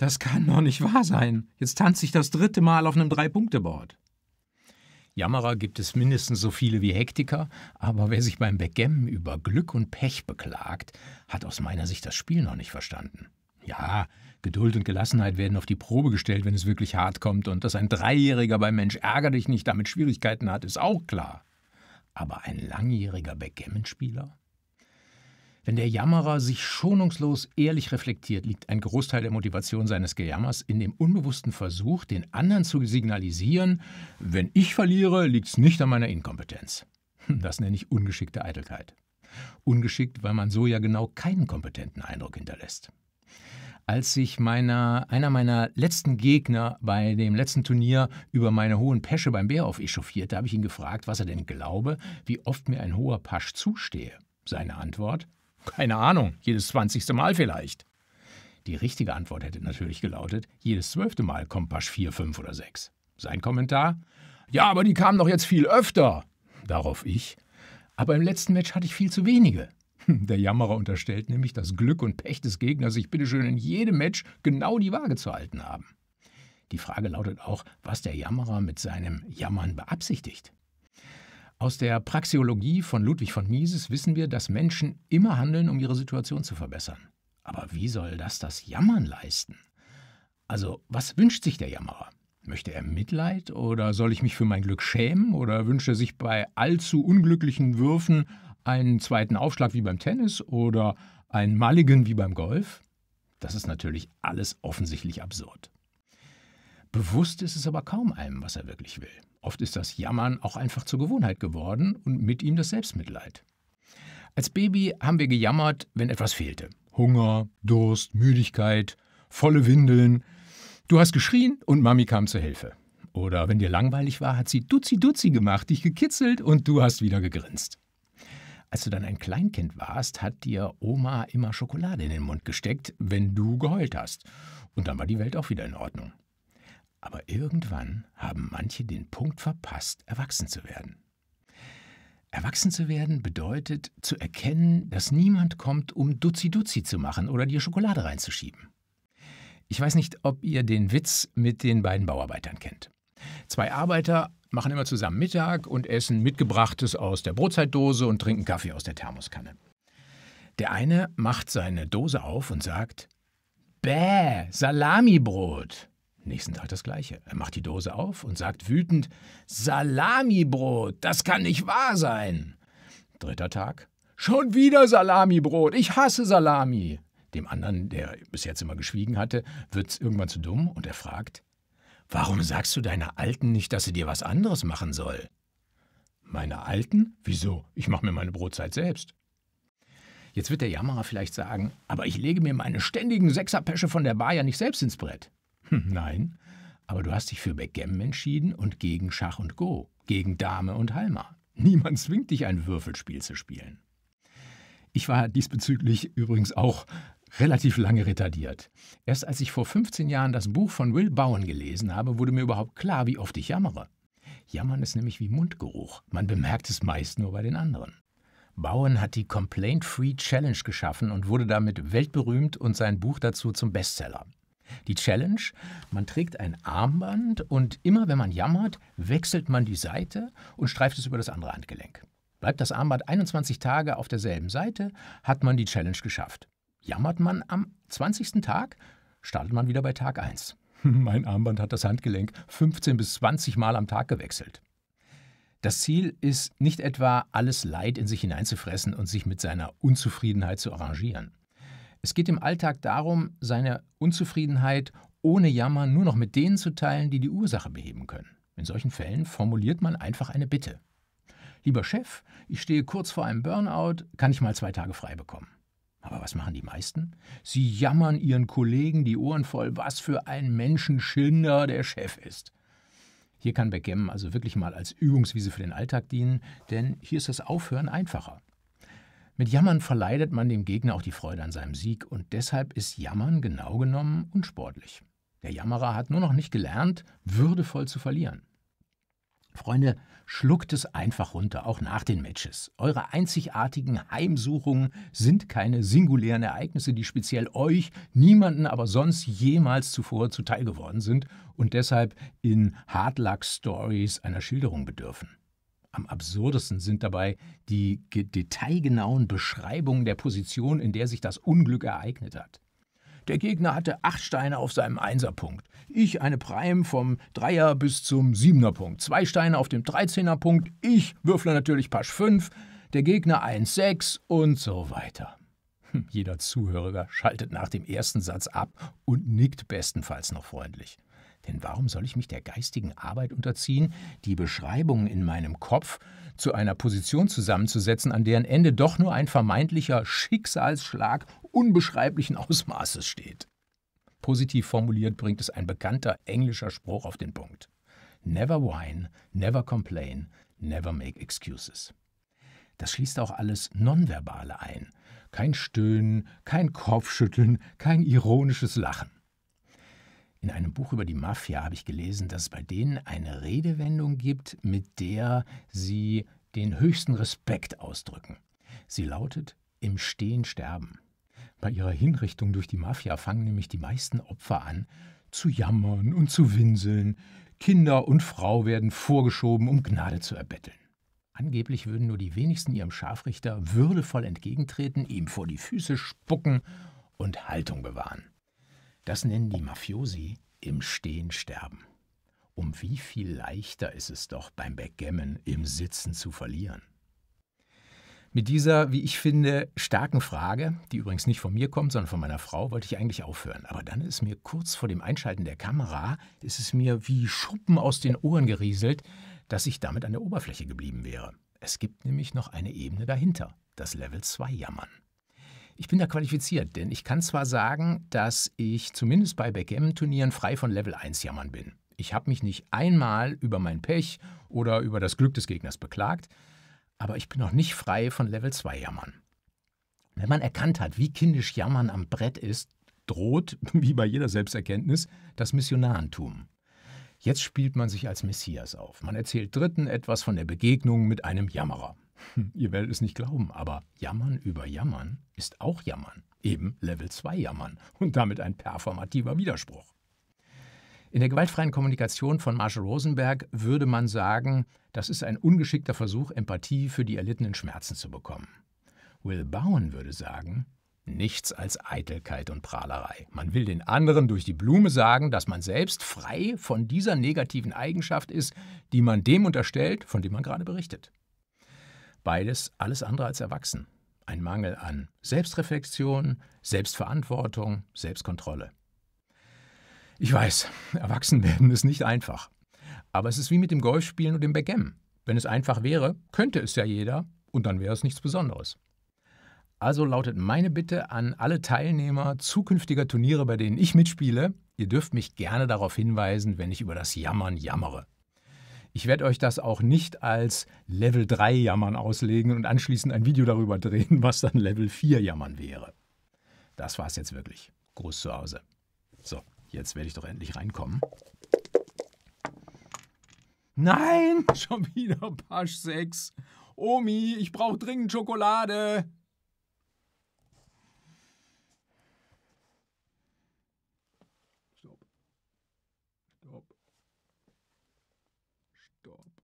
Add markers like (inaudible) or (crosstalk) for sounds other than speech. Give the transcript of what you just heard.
Das kann doch nicht wahr sein. Jetzt tanzt ich das dritte Mal auf einem Drei-Punkte-Board. Jammerer gibt es mindestens so viele wie Hektiker, aber wer sich beim Backgammon über Glück und Pech beklagt, hat aus meiner Sicht das Spiel noch nicht verstanden. Ja, Geduld und Gelassenheit werden auf die Probe gestellt, wenn es wirklich hart kommt, und dass ein Dreijähriger beim Mensch ärger dich nicht damit Schwierigkeiten hat, ist auch klar. Aber ein langjähriger Backgammon-Spieler? Wenn der Jammerer sich schonungslos ehrlich reflektiert, liegt ein Großteil der Motivation seines Gejammers in dem unbewussten Versuch, den anderen zu signalisieren, wenn ich verliere, liegt es nicht an meiner Inkompetenz. Hm, das nenne ich ungeschickte Eitelkeit. Ungeschickt, weil man so ja genau keinen kompetenten Eindruck hinterlässt. Als sich meiner, einer meiner letzten Gegner bei dem letzten Turnier über meine hohen Pesche beim Bär auf echauffierte, habe ich ihn gefragt, was er denn glaube, wie oft mir ein hoher Pasch zustehe. Seine Antwort: keine Ahnung, jedes zwanzigste Mal vielleicht. Die richtige Antwort hätte natürlich gelautet, jedes zwölfte Mal kommt Pasch 4, 5 oder 6. Sein Kommentar? Ja, aber die kamen doch jetzt viel öfter. Darauf ich. Aber im letzten Match hatte ich viel zu wenige. Hm, der Jammerer unterstellt nämlich, dass Glück und Pech des Gegners sich bitteschön in jedem Match genau die Waage zu halten haben. Die Frage lautet auch, was der Jammerer mit seinem Jammern beabsichtigt. Aus der Praxeologie von Ludwig von Mises wissen wir, dass Menschen immer handeln, um ihre Situation zu verbessern. Aber wie soll das das Jammern leisten? Also, was wünscht sich der Jammerer? Möchte er Mitleid oder soll ich mich für mein Glück schämen oder wünscht er sich bei allzu unglücklichen Würfen einen zweiten Aufschlag wie beim Tennis oder einen Mulligan wie beim Golf? Das ist natürlich alles offensichtlich absurd. Bewusst ist es aber kaum einem, was er wirklich will. Oft ist das Jammern auch einfach zur Gewohnheit geworden und mit ihm das Selbstmitleid. Als Baby haben wir gejammert, wenn etwas fehlte. Hunger, Durst, Müdigkeit, volle Windeln. Du hast geschrien und Mami kam zur Hilfe. Oder wenn dir langweilig war, hat sie Duzi-Duzi gemacht, dich gekitzelt und du hast wieder gegrinst. Als du dann ein Kleinkind warst, hat dir Oma immer Schokolade in den Mund gesteckt, wenn du geheult hast. Und dann war die Welt auch wieder in Ordnung. Aber irgendwann haben manche den Punkt verpasst, erwachsen zu werden. Erwachsen zu werden bedeutet zu erkennen, dass niemand kommt, um Duzi-Duzi zu machen oder dir Schokolade reinzuschieben. Ich weiß nicht, ob ihr den Witz mit den beiden Bauarbeitern kennt. Zwei Arbeiter machen immer zusammen Mittag und essen mitgebrachtes aus der Brotzeitdose und trinken Kaffee aus der Thermoskanne. Der eine macht seine Dose auf und sagt: Bäh, Salamibrot. Nächsten Tag das gleiche. Er macht die Dose auf und sagt wütend Salamibrot, das kann nicht wahr sein. Dritter Tag. Schon wieder Salamibrot, ich hasse Salami. Dem anderen, der bis jetzt immer geschwiegen hatte, wird's irgendwann zu dumm und er fragt Warum sagst du deiner Alten nicht, dass sie dir was anderes machen soll? Meine Alten? Wieso? Ich mache mir meine Brotzeit selbst. Jetzt wird der Jammerer vielleicht sagen, aber ich lege mir meine ständigen Sechserpesche von der Bar ja nicht selbst ins Brett. (laughs) Nein, aber du hast dich für Backgammon entschieden und gegen Schach und Go, gegen Dame und Halma. Niemand zwingt dich, ein Würfelspiel zu spielen. Ich war diesbezüglich übrigens auch relativ lange retardiert. Erst als ich vor 15 Jahren das Buch von Will Bowen gelesen habe, wurde mir überhaupt klar, wie oft ich jammere. Jammern ist nämlich wie Mundgeruch. Man bemerkt es meist nur bei den anderen. Bowen hat die Complaint Free Challenge geschaffen und wurde damit weltberühmt und sein Buch dazu zum Bestseller. Die Challenge, man trägt ein Armband und immer wenn man jammert, wechselt man die Seite und streift es über das andere Handgelenk. Bleibt das Armband 21 Tage auf derselben Seite, hat man die Challenge geschafft. Jammert man am 20. Tag, startet man wieder bei Tag 1. (laughs) Mein Armband hat das Handgelenk 15 bis 20 Mal am Tag gewechselt. Das Ziel ist nicht etwa, alles Leid in sich hineinzufressen und sich mit seiner Unzufriedenheit zu arrangieren. Es geht im Alltag darum, seine Unzufriedenheit ohne Jammern nur noch mit denen zu teilen, die die Ursache beheben können. In solchen Fällen formuliert man einfach eine Bitte. Lieber Chef, ich stehe kurz vor einem Burnout, kann ich mal zwei Tage frei bekommen? Aber was machen die meisten? Sie jammern ihren Kollegen die Ohren voll, was für ein Menschenschinder der Chef ist. Hier kann Backgammon also wirklich mal als Übungswiese für den Alltag dienen, denn hier ist das Aufhören einfacher. Mit Jammern verleidet man dem Gegner auch die Freude an seinem Sieg und deshalb ist Jammern genau genommen unsportlich. Der Jammerer hat nur noch nicht gelernt, würdevoll zu verlieren. Freunde, schluckt es einfach runter, auch nach den Matches. Eure einzigartigen Heimsuchungen sind keine singulären Ereignisse, die speziell euch, niemanden aber sonst jemals zuvor zuteil geworden sind und deshalb in Hardluck-Stories einer Schilderung bedürfen. Am absurdesten sind dabei die detailgenauen Beschreibungen der Position, in der sich das Unglück ereignet hat. Der Gegner hatte acht Steine auf seinem Einserpunkt, ich eine Prime vom Dreier bis zum Siebenerpunkt, zwei Steine auf dem Dreizehnerpunkt, ich würfle natürlich Pasch 5, der Gegner 1-6 und so weiter. Hm, jeder Zuhörer schaltet nach dem ersten Satz ab und nickt bestenfalls noch freundlich. Denn warum soll ich mich der geistigen Arbeit unterziehen, die Beschreibungen in meinem Kopf zu einer Position zusammenzusetzen, an deren Ende doch nur ein vermeintlicher Schicksalsschlag unbeschreiblichen Ausmaßes steht? Positiv formuliert bringt es ein bekannter englischer Spruch auf den Punkt. Never whine, never complain, never make excuses. Das schließt auch alles Nonverbale ein. Kein Stöhnen, kein Kopfschütteln, kein ironisches Lachen. In einem Buch über die Mafia habe ich gelesen, dass es bei denen eine Redewendung gibt, mit der sie den höchsten Respekt ausdrücken. Sie lautet im Stehen sterben. Bei ihrer Hinrichtung durch die Mafia fangen nämlich die meisten Opfer an, zu jammern und zu winseln. Kinder und Frau werden vorgeschoben, um Gnade zu erbetteln. Angeblich würden nur die wenigsten ihrem Scharfrichter würdevoll entgegentreten, ihm vor die Füße spucken und Haltung bewahren. Das nennen die Mafiosi im Stehen sterben. Um wie viel leichter ist es doch beim Backgammon im Sitzen zu verlieren? Mit dieser, wie ich finde, starken Frage, die übrigens nicht von mir kommt, sondern von meiner Frau, wollte ich eigentlich aufhören. Aber dann ist mir kurz vor dem Einschalten der Kamera, ist es mir wie Schuppen aus den Ohren gerieselt, dass ich damit an der Oberfläche geblieben wäre. Es gibt nämlich noch eine Ebene dahinter, das Level 2 Jammern. Ich bin da qualifiziert, denn ich kann zwar sagen, dass ich zumindest bei Backgammon-Turnieren frei von Level 1 jammern bin. Ich habe mich nicht einmal über mein Pech oder über das Glück des Gegners beklagt, aber ich bin noch nicht frei von Level 2 jammern. Wenn man erkannt hat, wie kindisch Jammern am Brett ist, droht, (laughs) wie bei jeder Selbsterkenntnis, das Missionarentum. Jetzt spielt man sich als Messias auf. Man erzählt Dritten etwas von der Begegnung mit einem Jammerer. Hm, ihr werdet es nicht glauben, aber Jammern über Jammern ist auch Jammern, eben Level 2 Jammern und damit ein performativer Widerspruch. In der gewaltfreien Kommunikation von Marshall Rosenberg würde man sagen, das ist ein ungeschickter Versuch, Empathie für die erlittenen Schmerzen zu bekommen. Will Bowen würde sagen, nichts als Eitelkeit und Prahlerei. Man will den anderen durch die Blume sagen, dass man selbst frei von dieser negativen Eigenschaft ist, die man dem unterstellt, von dem man gerade berichtet. Beides alles andere als erwachsen. Ein Mangel an Selbstreflexion, Selbstverantwortung, Selbstkontrolle. Ich weiß, erwachsen werden ist nicht einfach. Aber es ist wie mit dem Golfspielen und dem Backgammon. Wenn es einfach wäre, könnte es ja jeder und dann wäre es nichts Besonderes. Also lautet meine Bitte an alle Teilnehmer zukünftiger Turniere, bei denen ich mitspiele, ihr dürft mich gerne darauf hinweisen, wenn ich über das Jammern jammere. Ich werde euch das auch nicht als Level 3 Jammern auslegen und anschließend ein Video darüber drehen, was dann Level 4 Jammern wäre. Das war's jetzt wirklich. Gruß zu Hause. So, jetzt werde ich doch endlich reinkommen. Nein, (laughs) schon wieder Pasch 6. Omi, ich brauche dringend Schokolade.